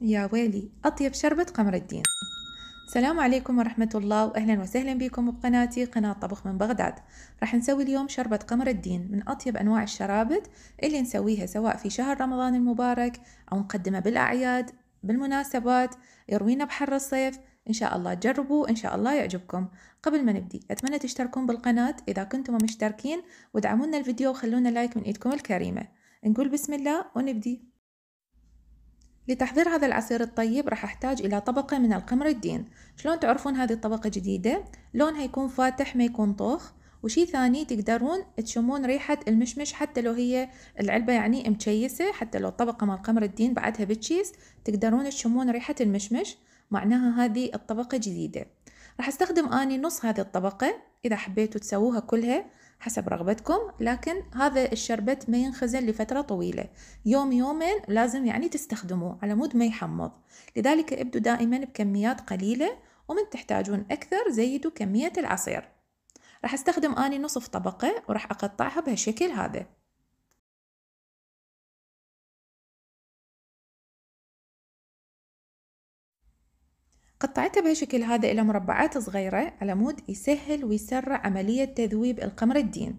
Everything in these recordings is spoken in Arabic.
يا ويلي أطيب شربة قمر الدين السلام عليكم ورحمة الله وأهلا وسهلا بكم بقناتي قناة طبخ من بغداد راح نسوي اليوم شربة قمر الدين من أطيب أنواع الشرابت اللي نسويها سواء في شهر رمضان المبارك أو نقدمها بالأعياد بالمناسبات يروينا بحر الصيف إن شاء الله تجربوا إن شاء الله يعجبكم قبل ما نبدي أتمنى تشتركون بالقناة إذا كنتم مشتركين ودعمونا الفيديو وخلونا لايك من إيدكم الكريمة نقول بسم الله ونبدي لتحضير هذا العصير الطيب راح أحتاج إلى طبقة من القمر الدين شلون تعرفون هذه الطبقة جديدة لونها يكون فاتح ما يكون طوخ وشي ثاني تقدرون تشمون ريحة المشمش حتى لو هي العلبة يعني مكيسة حتى لو الطبقة مال قمر الدين بعدها بتشيس تقدرون تشمون ريحة المشمش معناها هذه الطبقة جديدة راح استخدم اني نص هذه الطبقة اذا حبيتوا تسووها كلها حسب رغبتكم لكن هذا الشربت ما ينخزن لفترة طويلة يوم يومين لازم يعني تستخدموه على مود ما يحمض لذلك ابدوا دائما بكميات قليلة ومن تحتاجون أكثر زيدوا كمية العصير راح استخدم أني نصف طبقة وراح أقطعها بهالشكل هذا قطعتها بهالشكل هذا إلى مربعات صغيرة على مود يسهل ويسرع عملية تذويب القمر الدين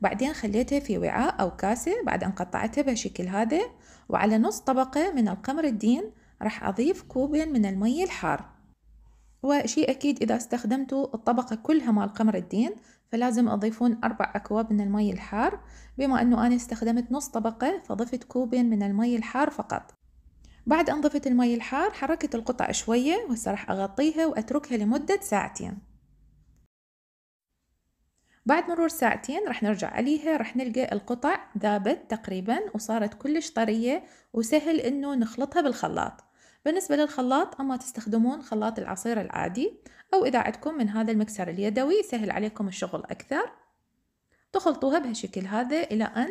بعدين خليتها في وعاء أو كاسة بعد أن قطعتها بهالشكل هذا وعلى نص طبقة من القمر الدين راح أضيف كوبين من المي الحار وشي أكيد إذا استخدمتوا الطبقة كلها مال قمر الدين فلازم أضيفون أربع أكواب من المي الحار بما أنه أنا استخدمت نص طبقة فضفت كوبين من المي الحار فقط بعد أن ضفت المي الحار حركت القطع شوية وهسه راح أغطيها وأتركها لمدة ساعتين بعد مرور ساعتين رح نرجع عليها رح نلقى القطع ذابت تقريبا وصارت كلش طرية وسهل انه نخلطها بالخلاط بالنسبة للخلاط اما تستخدمون خلاط العصير العادي او اذا عندكم من هذا المكسر اليدوي سهل عليكم الشغل اكثر تخلطوها بهالشكل هذا الى ان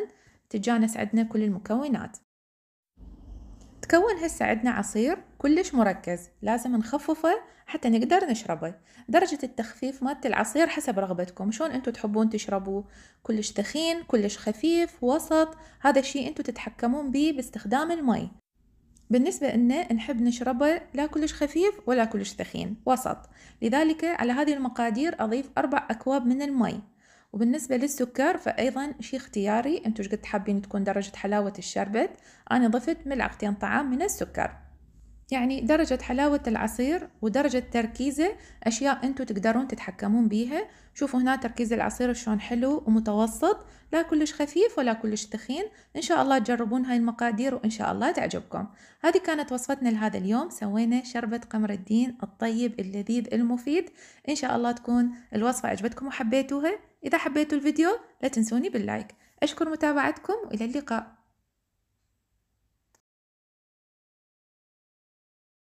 تتجانس عندنا كل المكونات تكون هسه عندنا عصير كلش مركز لازم نخففه حتى نقدر نشربه درجة التخفيف مالت العصير حسب رغبتكم شلون انتو تحبون تشربوه كلش ثخين كلش خفيف وسط هذا الشيء انتو تتحكمون به باستخدام المي بالنسبة انه نحب نشربه لا كلش خفيف ولا كلش ثخين وسط لذلك على هذه المقادير أضيف أربع أكواب من المي وبالنسبة للسكر فأيضا شي اختياري انتو قد حابين تكون درجة حلاوة الشربت أنا ضفت ملعقتين طعام من السكر يعني درجة حلاوة العصير ودرجة تركيزه أشياء أنتوا تقدرون تتحكمون بيها شوفوا هنا تركيز العصير شلون حلو ومتوسط لا كلش خفيف ولا كلش تخين إن شاء الله تجربون هاي المقادير وإن شاء الله تعجبكم هذه كانت وصفتنا لهذا اليوم سوينا شربة قمر الدين الطيب اللذيذ المفيد إن شاء الله تكون الوصفة عجبتكم وحبيتوها إذا حبيتوا الفيديو لا تنسوني باللايك أشكر متابعتكم وإلى اللقاء